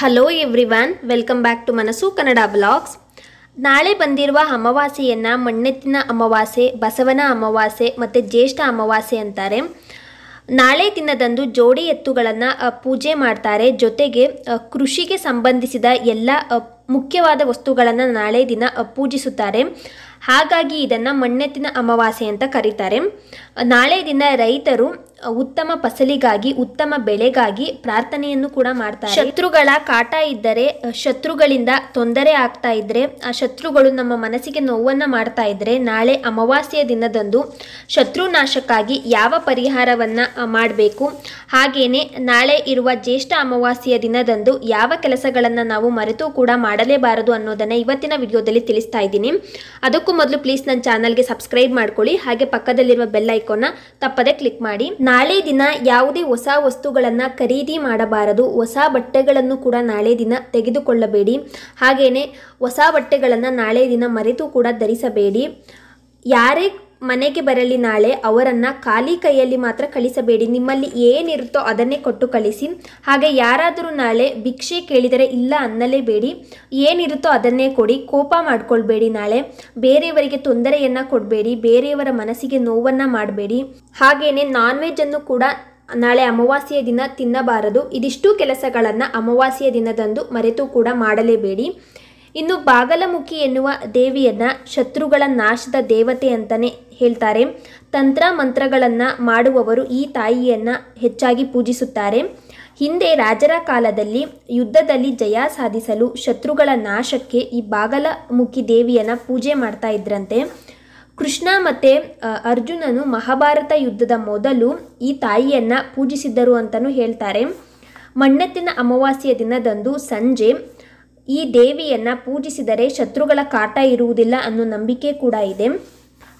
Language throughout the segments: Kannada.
hello everyone welcome back to Manassu Kannada blogs ನಾಳೆ ಬಂದಿರುವ ಅಮಾವಾಸ್ಯೆಯನ್ನು ಮಣ್ಣೆತ್ತಿನ ಅಮಾವಾಸ್ಯೆ ಬಸವನ ಅಮಾವಾಸ್ಯೆ ಮತ್ತು ಜ್ಯೇಷ್ಠ ಅಮಾವಾಸ್ಯೆ ಅಂತಾರೆ ನಾಳೆ ದಿನದಂದು ಜೋಡಿ ಎತ್ತುಗಳನ್ನು ಪೂಜೆ ಮಾಡ್ತಾರೆ ಜೊತೆಗೆ ಕೃಷಿಗೆ ಸಂಬಂಧಿಸಿದ ಎಲ್ಲ ಮುಖ್ಯವಾದ ವಸ್ತುಗಳನ್ನು ನಾಳೆ ದಿನ ಪೂಜಿಸುತ್ತಾರೆ ಹಾಗಾಗಿ ಇದನ್ನು ಮಣ್ಣೆತ್ತಿನ ಅಮಾವಾಸ್ಯೆ ಅಂತ ಕರೀತಾರೆ ನಾಳೆ ದಿನ ರೈತರು ಉತ್ತಮ ಫಸಲಿಗಾಗಿ ಉತ್ತಮ ಬೆಳೆಗಾಗಿ ಪ್ರಾರ್ಥನೆಯನ್ನು ಕೂಡ ಮಾಡ್ತಾರೆ ಶತ್ರುಗಳ ಕಾಟ ಇದ್ದರೆ ಶತ್ರುಗಳಿಂದ ತೊಂದರೆ ಆಗ್ತಾ ಇದ್ರೆ ಆ ಶತ್ರುಗಳು ನಮ್ಮ ಮನಸ್ಸಿಗೆ ನೋವನ್ನ ಮಾಡ್ತಾ ಇದ್ರೆ ನಾಳೆ ಅಮಾವಾಸ್ಯೆಯ ದಿನದಂದು ಶತ್ರುನಾಶಕ್ಕಾಗಿ ಯಾವ ಪರಿಹಾರವನ್ನ ಮಾಡಬೇಕು ಹಾಗೇನೆ ನಾಳೆ ಇರುವ ಜ್ಯೇಷ್ಠ ಅಮಾವಾಸ್ಯೆಯ ದಿನದಂದು ಯಾವ ಕೆಲಸಗಳನ್ನ ನಾವು ಮರೆತು ಕೂಡ ಮಾಡಲೇಬಾರದು ಅನ್ನೋದನ್ನ ಇವತ್ತಿನ ವಿಡಿಯೋದಲ್ಲಿ ತಿಳಿಸ್ತಾ ಇದ್ದೀನಿ ಅದಕ್ಕೂ ಮೊದಲು ಪ್ಲೀಸ್ ನನ್ನ ಚಾನಲ್ಗೆ ಸಬ್ಸ್ಕ್ರೈಬ್ ಮಾಡ್ಕೊಳ್ಳಿ ಹಾಗೆ ಪಕ್ಕದಲ್ಲಿರುವ ಬೆಲ್ ಐಕೋನ ತಪ್ಪದೆ ಕ್ಲಿಕ್ ಮಾಡಿ ನಾಳೆ ದಿನ ಯಾವುದೇ ಹೊಸ ವಸ್ತುಗಳನ್ನು ಖರೀದಿ ಮಾಡಬಾರದು ಹೊಸ ಬಟ್ಟೆಗಳನ್ನು ಕೂಡ ನಾಳೆ ದಿನ ತೆಗೆದುಕೊಳ್ಳಬೇಡಿ ಹಾಗೆಯೇ ಹೊಸ ಬಟ್ಟೆಗಳನ್ನು ನಾಳೆ ದಿನ ಮರೆತು ಕೂಡ ಧರಿಸಬೇಡಿ ಯಾರೇ ಮನೆಗೆ ಬರಲಿ ನಾಳೆ ಅವರನ್ನು ಖಾಲಿ ಕೈಯಲ್ಲಿ ಮಾತ್ರ ಕಳಿಸಬೇಡಿ ನಿಮ್ಮಲ್ಲಿ ಏನಿರುತ್ತೋ ಅದನ್ನೇ ಕೊಟ್ಟು ಕಳಿಸಿ ಹಾಗೆ ಯಾರಾದರೂ ನಾಳೆ ಭಿಕ್ಷೆ ಕೇಳಿದರೆ ಇಲ್ಲ ಅನ್ನಲೇಬೇಡಿ ಏನಿರುತ್ತೋ ಅದನ್ನೇ ಕೊಡಿ ಕೋಪ ಮಾಡಿಕೊಳ್ಬೇಡಿ ನಾಳೆ ಬೇರೆಯವರಿಗೆ ತೊಂದರೆಯನ್ನು ಕೊಡಬೇಡಿ ಬೇರೆಯವರ ಮನಸ್ಸಿಗೆ ನೋವನ್ನು ಮಾಡಬೇಡಿ ಹಾಗೆಯೇ ನಾನ್ ವೆಜ್ಜನ್ನು ಕೂಡ ನಾಳೆ ಅಮಾವಾಸ್ಯೆಯ ದಿನ ತಿನ್ನಬಾರದು ಇದಿಷ್ಟು ಕೆಲಸಗಳನ್ನು ಅಮಾವಾಸ್ಯೆಯ ದಿನದಂದು ಮರೆತು ಕೂಡ ಮಾಡಲೇಬೇಡಿ ಇನ್ನು ಬಾಗಲಮುಖಿ ಎನ್ನುವ ದೇವಿಯನ್ನ ಶತ್ರುಗಳ ನಾಶದ ದೇವತೆ ಅಂತಾನೆ ಹೇಳ್ತಾರೆ ತಂತ್ರ ಮಂತ್ರಗಳನ್ನು ಮಾಡುವವರು ಈ ತಾಯಿಯನ್ನ ಹೆಚ್ಚಾಗಿ ಪೂಜಿಸುತ್ತಾರೆ ಹಿಂದೆ ರಾಜರ ಕಾಲದಲ್ಲಿ ಯುದ್ಧದಲ್ಲಿ ಜಯ ಸಾಧಿಸಲು ಶತ್ರುಗಳ ನಾಶಕ್ಕೆ ಈ ಬಾಗಲಮುಖಿ ದೇವಿಯನ್ನ ಪೂಜೆ ಮಾಡ್ತಾ ಇದ್ರಂತೆ ಕೃಷ್ಣ ಮತ್ತು ಅರ್ಜುನನು ಮಹಾಭಾರತ ಯುದ್ಧದ ಮೊದಲು ಈ ತಾಯಿಯನ್ನು ಪೂಜಿಸಿದ್ದರು ಅಂತಲೂ ಹೇಳ್ತಾರೆ ಮಣ್ಣೆತ್ತಿನ ಅಮಾವಾಸ್ಯ ದಿನದಂದು ಸಂಜೆ ಈ ದೇವಿಯನ್ನು ಪೂಜಿಸಿದರೆ ಶತ್ರುಗಳ ಕಾಟ ಇರುವುದಿಲ್ಲ ಅನ್ನೋ ನಂಬಿಕೆ ಕೂಡ ಇದೆ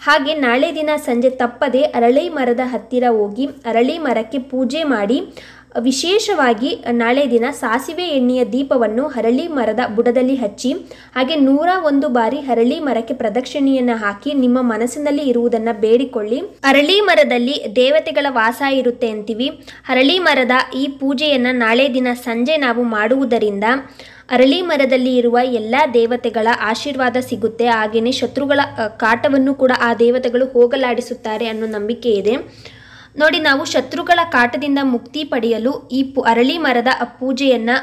ಹಾಗೆ ನಾಳೆ ದಿನ ಸಂಜೆ ತಪ್ಪದೆ ಅರಳಿ ಮರದ ಹತ್ತಿರ ಹೋಗಿ ಅರಳಿ ಮರಕ್ಕೆ ಪೂಜೆ ಮಾಡಿ ವಿಶೇಷವಾಗಿ ನಾಳೆ ದಿನ ಸಾಸಿವೆ ಎಣ್ಣೆಯ ದೀಪವನ್ನು ಹರಳಿ ಮರದ ಬುಡದಲ್ಲಿ ಹಚ್ಚಿ ಹಾಗೆ ನೂರ ಒಂದು ಬಾರಿ ಹರಳಿ ಮರಕ್ಕೆ ಪ್ರದಕ್ಷಿಣೆಯನ್ನು ಹಾಕಿ ನಿಮ್ಮ ಮನಸ್ಸಿನಲ್ಲಿ ಇರುವುದನ್ನು ಬೇಡಿಕೊಳ್ಳಿ ಹರಳಿ ಮರದಲ್ಲಿ ದೇವತೆಗಳ ವಾಸ ಇರುತ್ತೆ ಅಂತೀವಿ ಹರಳಿ ಮರದ ಈ ಪೂಜೆಯನ್ನು ನಾಳೆ ದಿನ ಸಂಜೆ ನಾವು ಮಾಡುವುದರಿಂದ ಅರಳಿ ಮರದಲ್ಲಿ ಇರುವ ಎಲ್ಲ ದೇವತೆಗಳ ಆಶೀರ್ವಾದ ಸಿಗುತ್ತೆ ಹಾಗೆಯೇ ಶತ್ರುಗಳ ಕಾಟವನ್ನು ಕೂಡ ಆ ದೇವತೆಗಳು ಹೋಗಲಾಡಿಸುತ್ತಾರೆ ಅನ್ನೋ ನಂಬಿಕೆ ಇದೆ ನೋಡಿ ನಾವು ಶತ್ರುಗಳ ಕಾಟದಿಂದ ಮುಕ್ತಿ ಪಡೆಯಲು ಈ ಪು ಅರಳಿ ಮರದ ಪೂಜೆಯನ್ನು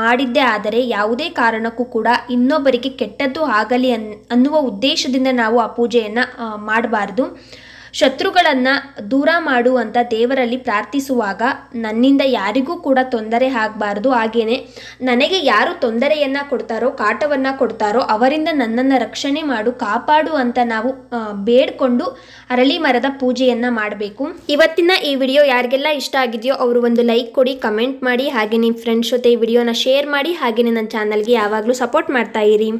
ಮಾಡಿದ್ದೇ ಆದರೆ ಯಾವುದೇ ಕಾರಣಕ್ಕೂ ಕೂಡ ಇನ್ನೊಬ್ಬರಿಗೆ ಕೆಟ್ಟದ್ದು ಆಗಲಿ ಅನ್ ಅನ್ನುವ ಉದ್ದೇಶದಿಂದ ನಾವು ಆ ಪೂಜೆಯನ್ನು ಮಾಡಬಾರ್ದು ಶತ್ರುಗಳನ್ನು ದೂರ ಅಂತ ದೇವರಲ್ಲಿ ಪ್ರಾರ್ಥಿಸುವಾಗ ನನ್ನಿಂದ ಯಾರಿಗೂ ಕೂಡ ತೊಂದರೆ ಆಗಬಾರ್ದು ಹಾಗೆಯೇ ನನಗೆ ಯಾರು ತೊಂದರೆಯನ್ನು ಕೊಡ್ತಾರೋ ಕಾಟವನ್ನು ಕೊಡ್ತಾರೋ ಅವರಿಂದ ನನ್ನನ್ನು ರಕ್ಷಣೆ ಮಾಡು ಕಾಪಾಡು ಅಂತ ನಾವು ಬೇಡ್ಕೊಂಡು ಅರಳಿ ಮರದ ಪೂಜೆಯನ್ನು ಮಾಡಬೇಕು ಇವತ್ತಿನ ಈ ವಿಡಿಯೋ ಯಾರಿಗೆಲ್ಲ ಇಷ್ಟ ಆಗಿದೆಯೋ ಅವರು ಒಂದು ಲೈಕ್ ಕೊಡಿ ಕಮೆಂಟ್ ಮಾಡಿ ಹಾಗೆ ನಿಮ್ಮ ಫ್ರೆಂಡ್ಸ್ ಜೊತೆ ಈ ವಿಡಿಯೋನ ಶೇರ್ ಮಾಡಿ ಹಾಗೆಯೇ ನನ್ನ ಚಾನಲ್ಗೆ ಯಾವಾಗಲೂ ಸಪೋರ್ಟ್ ಮಾಡ್ತಾ ಇರಿ